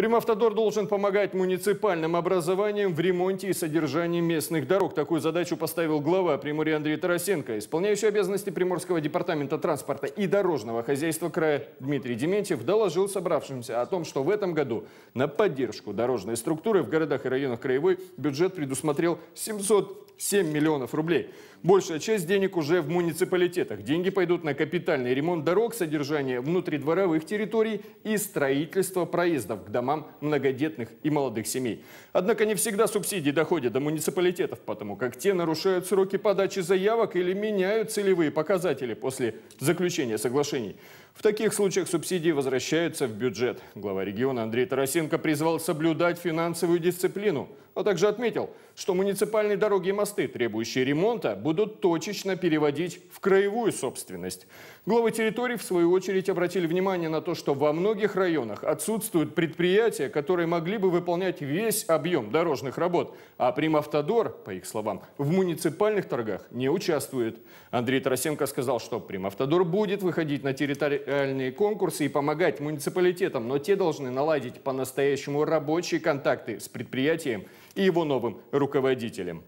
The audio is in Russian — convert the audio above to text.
Примавтодор должен помогать муниципальным образованиям в ремонте и содержании местных дорог. Такую задачу поставил глава Приморья Андрей Тарасенко, исполняющий обязанности Приморского департамента транспорта и дорожного хозяйства края Дмитрий Дементьев доложил собравшимся о том, что в этом году на поддержку дорожной структуры в городах и районах краевой бюджет предусмотрел 707 миллионов рублей. Большая часть денег уже в муниципалитетах. Деньги пойдут на капитальный ремонт дорог, содержание внутридворовых территорий и строительство проездов к домам многодетных и молодых семей. Однако не всегда субсидии доходят до муниципалитетов, потому как те нарушают сроки подачи заявок или меняют целевые показатели после заключения соглашений. В таких случаях субсидии возвращаются в бюджет. Глава региона Андрей Тарасенко призвал соблюдать финансовую дисциплину, а также отметил, что муниципальные дороги и мосты, требующие ремонта, будут будут точечно переводить в краевую собственность. Главы территорий, в свою очередь, обратили внимание на то, что во многих районах отсутствуют предприятия, которые могли бы выполнять весь объем дорожных работ, а Примавтодор, по их словам, в муниципальных торгах не участвует. Андрей Тарасенко сказал, что Примавтодор будет выходить на территориальные конкурсы и помогать муниципалитетам, но те должны наладить по-настоящему рабочие контакты с предприятием и его новым руководителем.